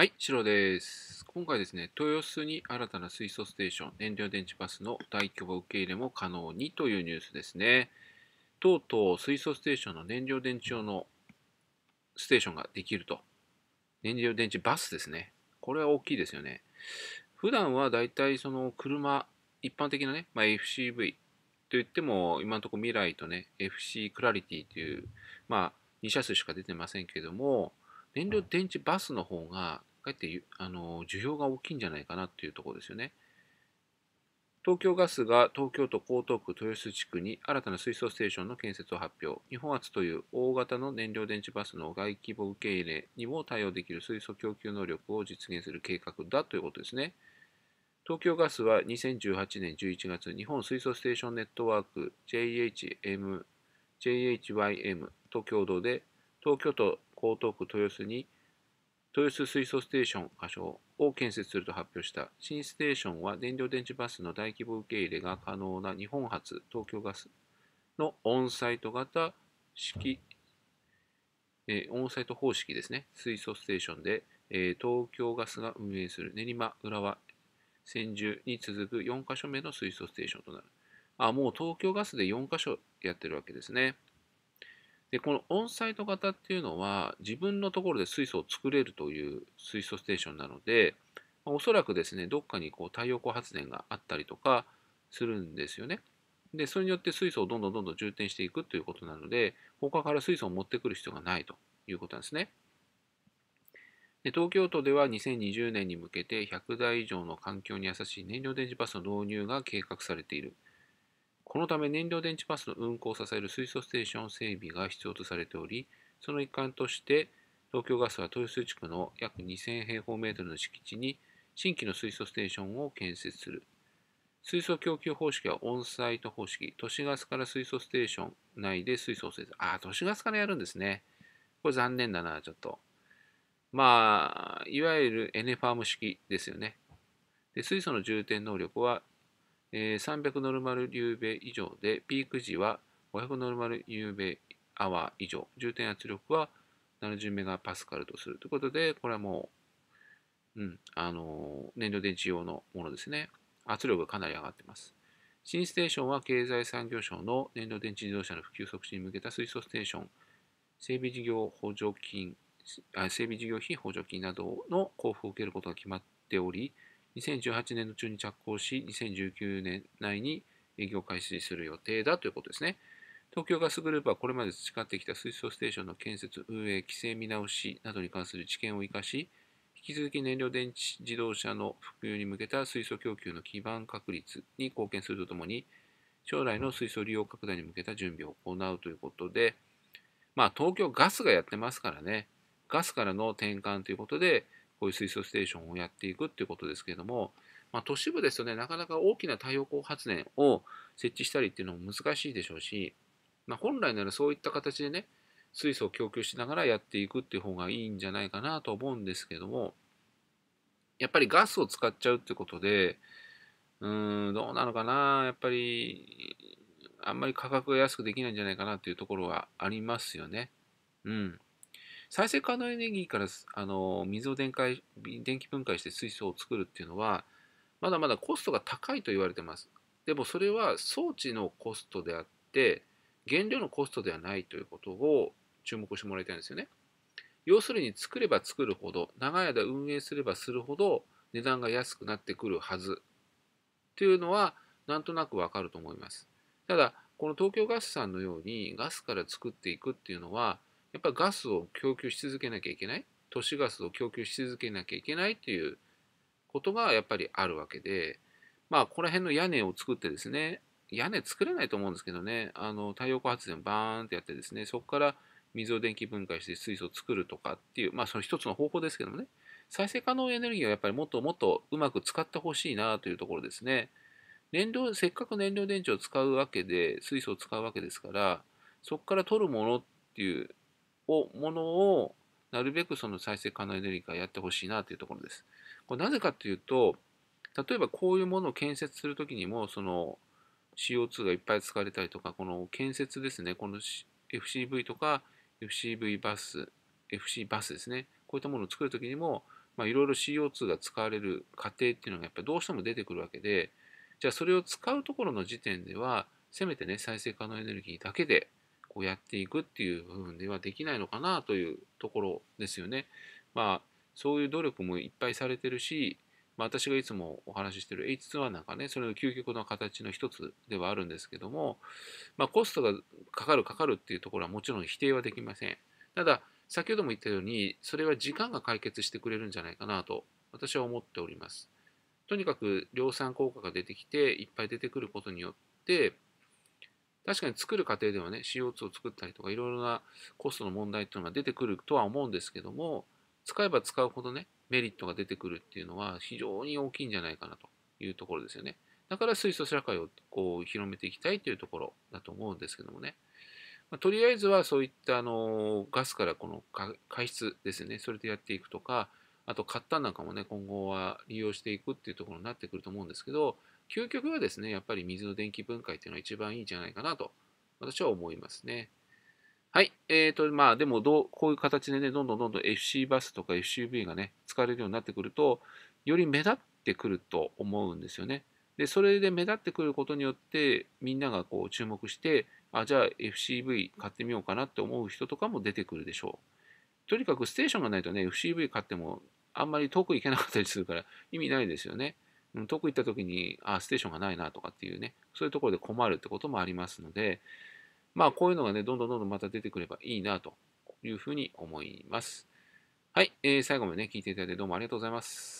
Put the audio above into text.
はい、白です。今回ですね、豊洲に新たな水素ステーション、燃料電池バスの大規模受け入れも可能にというニュースですね。とうとう水素ステーションの燃料電池用のステーションができると。燃料電池バスですね。これは大きいですよね。普段はだいたいその車、一般的なね、まあ、FCV といっても、今のところ未来とね、FC クラリティという、まあ、2車種しか出てませんけども、燃料電池バスの方がかえってあの需要が大きいんじゃないかなっていうところですよね。東京ガスが東京都江東区豊洲地区に新たな水素ステーションの建設を発表。日本初という大型の燃料電池バスの外規模受け入れにも対応できる水素供給能力を実現する計画だということですね。東京ガスは2018年11月、日本水素ステーションネットワーク JHM JHYM と共同で東京都江東区豊洲に豊洲水素ステーション仮称を建設すると発表した。新ステーションは燃料電池バスの大規模受け入れが可能な日本初東京ガスのオンサイト型式、えー、オンサイト方式ですね、水素ステーションで、えー、東京ガスが運営する練馬、浦和、千住に続く4か所目の水素ステーションとなる。あ、もう東京ガスで4か所やってるわけですね。で、このオンサイト型っていうのは、自分のところで水素を作れるという水素ステーションなので、おそらくですね、どっかにこう太陽光発電があったりとかするんですよね。で、それによって水素をどんどんどんどん充填していくということなので、他から水素を持ってくる必要がないということなんですね。で東京都では2020年に向けて100台以上の環境に優しい燃料電池バスの導入が計画されている。このため燃料電池バスの運行を支える水素ステーション整備が必要とされており、その一環として東京ガスは豊洲地区の約2000平方メートルの敷地に新規の水素ステーションを建設する。水素供給方式はオンサイト方式。都市ガスから水素ステーション内で水素を生産。ああ、都市ガスからやるんですね。これ残念だな、ちょっと。まあ、いわゆるエネファーム式ですよね。で水素の充填能力はえ300ノルマルリューベ以上で、ピーク時は500ノルマルリューベアワー以上、重点圧力は70メガパスカルとするということで、これはもう、うん、あの、燃料電池用のものですね。圧力がかなり上がってます。新ステーションは経済産業省の燃料電池自動車の普及促進に向けた水素ステーション、整備事業補助金、整備事業費補助金などの交付を受けることが決まっており、2018年の中に着工し、2019年内に営業開始する予定だということですね。東京ガスグループはこれまで培ってきた水素ステーションの建設、運営、規制見直しなどに関する知見を生かし、引き続き燃料電池自動車の普及に向けた水素供給の基盤確立に貢献するとともに、将来の水素利用拡大に向けた準備を行うということで、まあ、東京ガスがやってますからね、ガスからの転換ということで、こういう水素ステーションをやっていくっていうことですけれども、まあ、都市部ですよね、なかなか大きな太陽光発電を設置したりっていうのも難しいでしょうし、まあ、本来ならそういった形でね、水素を供給しながらやっていくっていう方がいいんじゃないかなと思うんですけども、やっぱりガスを使っちゃうってことで、うーん、どうなのかな、やっぱり、あんまり価格が安くできないんじゃないかなっていうところはありますよね。うん。再生可能エネルギーからあの水を電解電気分解して水素を作るっていうのはまだまだコストが高いと言われてます。でもそれは装置のコストであって原料のコストではないということを注目してもらいたいんですよね。要するに作れば作るほど長い間運営すればするほど値段が安くなってくるはずというのはなんとなくわかると思います。ただこの東京ガスさんのようにガスから作っていくっていうのはやっぱりガスを供給し続けなきゃいけない都市ガスを供給し続けなきゃいけないっていうことがやっぱりあるわけでまあここら辺の屋根を作ってですね屋根作れないと思うんですけどねあの太陽光発電バーンってやってですねそこから水を電気分解して水素を作るとかっていうまあその一つの方法ですけどもね再生可能エネルギーはやっぱりもっともっとうまく使ってほしいなというところですね燃料せっかく燃料電池を使うわけで水素を使うわけですからそこから取るものっていうをものをなるべくその再生可能エネルギーからやってほしいなというところです。これなぜかというと例えばこういうものを建設するときにもその CO2 がいっぱい使われたりとかこの建設ですねこの FCV とか FCV バス FC バスですねこういったものを作るときにもいろいろ CO2 が使われる過程っていうのがやっぱりどうしても出てくるわけでじゃあそれを使うところの時点ではせめてね再生可能エネルギーだけでこうやっていくっていう部分ではできないのかなというところですよね。まあそういう努力もいっぱいされてるし、まあ、私がいつもお話ししてる H2 なんかねそれの究極の形の一つではあるんですけども、まあ、コストがかかるかかるっていうところはもちろん否定はできません。ただ先ほども言ったようにそれは時間が解決してくれるんじゃないかなと私は思っております。とにかく量産効果が出てきていっぱい出てくることによって確かに作る過程ではね、CO2 を作ったりとか、いろいろなコストの問題っていうのが出てくるとは思うんですけども、使えば使うほどね、メリットが出てくるっていうのは非常に大きいんじゃないかなというところですよね。だから水素社会をこう広めていきたいというところだと思うんですけどもね。まあ、とりあえずはそういったあのガスからこの加湿ですね、それでやっていくとか、あと、買ったなんかもね、今後は利用していくっていうところになってくると思うんですけど、究極はですね、やっぱり水の電気分解っていうのは一番いいんじゃないかなと、私は思いますね。はい。えっ、ー、と、まあ、でもどう、こういう形でね、どんどんどんどん FC バスとか FCV がね、使われるようになってくると、より目立ってくると思うんですよね。で、それで目立ってくることによって、みんながこう注目して、あ、じゃあ FCV 買ってみようかなって思う人とかも出てくるでしょう。とにかくステーションがないとね、FCV 買っても、あんまり遠く行けなかったりするから、意味ないですよね。遠く行った時に、あ、ステーションがないなとかっていうね、そういうところで困るってこともありますので、まあこういうのがね、どんどんどんどんまた出てくればいいなというふうに思います。はい、えー、最後までね、聞いていただいてどうもありがとうございます。